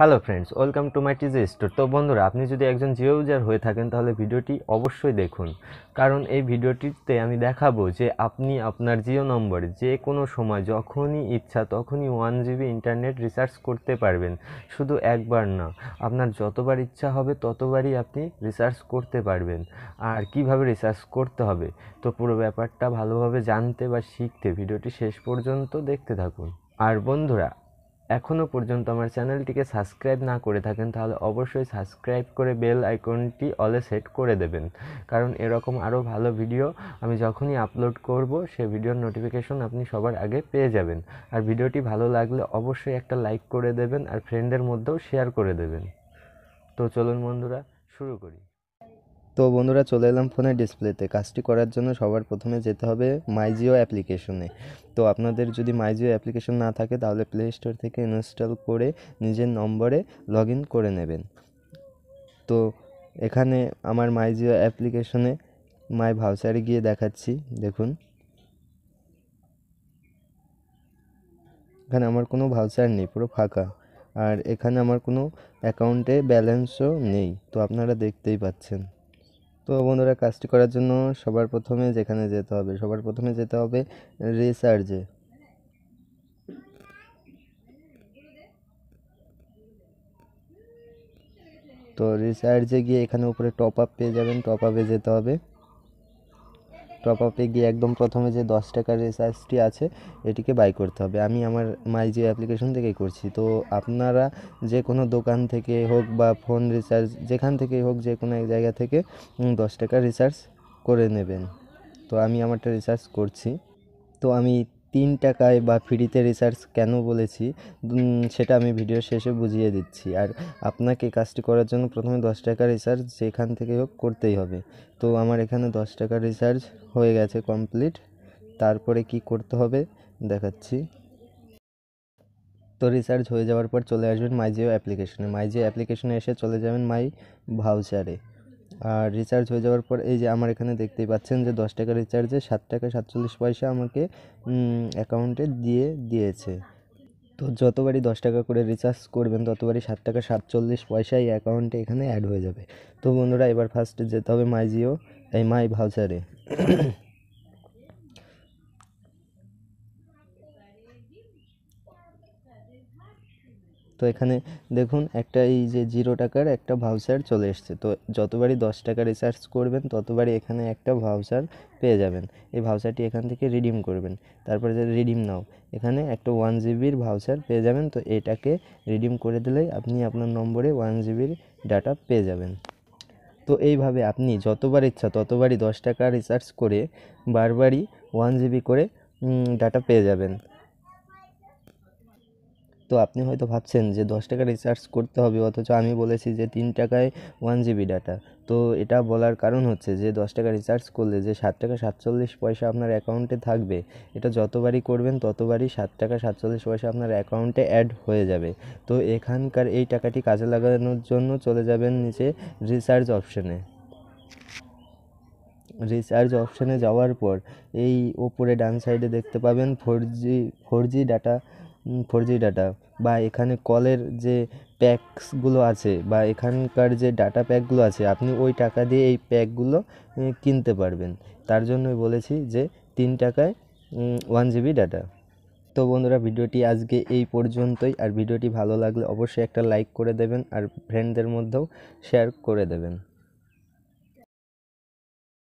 hello friends welcome to my TG store তো বন্ধুরা আপনি যদি একজন জিও ইউজার হয়ে থাকেন তাহলে ভিডিওটি অবশ্যই দেখুন কারণ এই ভিডিওটিতে আমি দেখাবো যে আপনি আপনার জিও নম্বরে যে কোনো সময় যখনই ইচ্ছা তখনই ওয়ান জিবি ইন্টারনেট রিচার্জ করতে পারবেন শুধু একবার না আপনার যতবার ইচ্ছা হবে ততবারই আপনি রিচার্জ করতে পারবেন আর কিভাবে রিচার্জ করতে হবে তো পুরো ব্যাপারটা ভালোভাবে জানতে বা শিখতে ভিডিওটি শেষ পর্যন্ত দেখতে থাকুন আর বন্ধুরা এখনও পর্যন্ত আমার চ্যানেলটিকে সাবস্ক্রাইব না করে থাকেন তাহলে অবশ্যই সাবস্ক্রাইব করে বেল আইকনটি অলে সেট করে দেবেন কারণ এরকম আরও ভালো ভিডিও আমি যখনই আপলোড করব সে ভিডিওর নোটিফিকেশন আপনি সবার আগে পেয়ে যাবেন আর ভিডিওটি ভালো লাগলে অবশ্যই একটা লাইক করে দেবেন আর ফ্রেন্ডের মধ্যেও শেয়ার করে দেবেন তো চলুন বন্ধুরা শুরু করি তো বন্ধুরা চলে এলাম ফোনের ডিসপ্লেতে কাজটি করার জন্য সবার প্রথমে যেতে হবে মাইজিও অ্যাপ্লিকেশনে তো আপনাদের যদি মাইজিও অ্যাপ্লিকেশন না থাকে তাহলে প্লে স্টোর থেকে ইনস্টল করে নিজের নম্বরে লগ করে নেবেন তো এখানে আমার মাইজিও অ্যাপ্লিকেশনে মাই ভাউচারে গিয়ে দেখাচ্ছি দেখুন এখানে আমার কোনো ভাউচার নেই পুরো ফাঁকা আর এখানে আমার কোনো অ্যাকাউন্টে ব্যালেন্সও নেই তো আপনারা দেখতেই পাচ্ছেন তো বন্ধুরা কাজটি করার জন্য সবার প্রথমে যেখানে যেতে হবে সবার প্রথমে যেতে হবে রিসার্চে তো রিসার্চে গিয়ে এখানে উপরে টপ আপ পেয়ে যাবেন টপ আপে যেতে হবে টপ আপে গিয়ে একদম প্রথমে যে দশ টাকার রিচার্জটি আছে এটিকে বাই করতে হবে আমি আমার মাই জিও অ্যাপ্লিকেশন থেকেই করছি তো আপনারা যে কোনো দোকান থেকে হোক বা ফোন রিচার্জ যেখান থেকেই হোক যে কোনো এক জায়গা থেকে দশ টাকার রিচার্জ করে নেবেন তো আমি আমারটা রিচার্জ করছি তো আমি তিন টাকায় বা ফ্রিতে রিসার্চ কেন বলেছি সেটা আমি ভিডিও শেষে বুঝিয়ে দিচ্ছি আর আপনাকে কাজটি করার জন্য প্রথমে দশ টাকা রিচার্জ সেখান থেকে হোক করতেই হবে তো আমার এখানে দশ টাকার রিচার্জ হয়ে গেছে কমপ্লিট তারপরে কি করতে হবে দেখাচ্ছি তো রিচার্জ হয়ে যাওয়ার পর চলে আসবেন মাইজিও অ্যাপ্লিকেশনে মাইজিও অ্যাপ্লিকেশনে এসে চলে যাবেন মাই ভাউচারে আর রিচার্জ হয়ে যাওয়ার পর এই যে আমার এখানে দেখতেই পাচ্ছেন যে দশ টাকা রিচার্জে সাত টাকা সাতচল্লিশ পয়সা আমাকে অ্যাকাউন্টে দিয়ে দিয়েছে তো যতবারই দশ টাকা করে রিচার্জ করবেন ততবারই সাত টাকা সাতচল্লিশ পয়সা এই অ্যাকাউন্টে এখানে অ্যাড হয়ে যাবে তো বন্ধুরা এবার ফার্স্ট যেতে হবে মাই জিও এই মাই ভাউচারে তো এখানে দেখুন একটা এই যে জিরো টাকার একটা ভাউচার চলে এসছে তো যতবারই দশ টাকা রিচার্জ করবেন ততবারই এখানে একটা ভাউচার পেয়ে যাবেন এই ভাউচারটি এখান থেকে রিডিম করবেন তারপরে যে রিডিম নাও এখানে একটা ওয়ান জিবির ভাউচার পেয়ে যাবেন তো এটাকে রিডিম করে দিলেই আপনি আপনার নম্বরে ওয়ান জিবির ডাটা পেয়ে যাবেন তো এইভাবে আপনি যতবার ইচ্ছা ততবারই দশ টাকা রিচার্জ করে বারবারই ওয়ান জিবি করে ডাটা পেয়ে যাবেন তো আপনি হয়তো ভাবছেন যে দশ টাকা রিচার্জ করতে হবে অথচ আমি বলেছি যে তিন টাকায় ওয়ান জিবি ডাটা তো এটা বলার কারণ হচ্ছে যে দশ টাকা রিচার্জ করলে যে সাত টাকা সাতচল্লিশ পয়সা আপনার অ্যাকাউন্টে থাকবে এটা যতবারই করবেন ততবারই সাত টাকা সাতচল্লিশ পয়সা আপনার অ্যাকাউন্টে অ্যাড হয়ে যাবে তো এখানকার এই টাকাটি কাজে লাগানোর জন্য চলে যাবেন নিচে রিচার্জ অপশনে রিচার্জ অপশানে যাওয়ার পর এই ওপরে ডান সাইডে দেখতে পাবেন four G four G data four G data বা এখানে কলের যে প্যাকসগুলো আছে বা এখানকার যে ডাটা প্যাকগুলো আছে আপনি ওই টাকা দিয়ে এই প্যাকগুলো কিনতে পারবেন তার জন্যই বলেছি যে তিন টাকায় ওয়ান জিবি ডাটা তো বন্ধুরা ভিডিওটি আজকে এই পর্যন্তই আর ভিডিওটি ভালো লাগলে অবশ্যই একটা লাইক করে দেবেন আর ফ্রেন্ডদের মধ্যেও শেয়ার করে দেবেন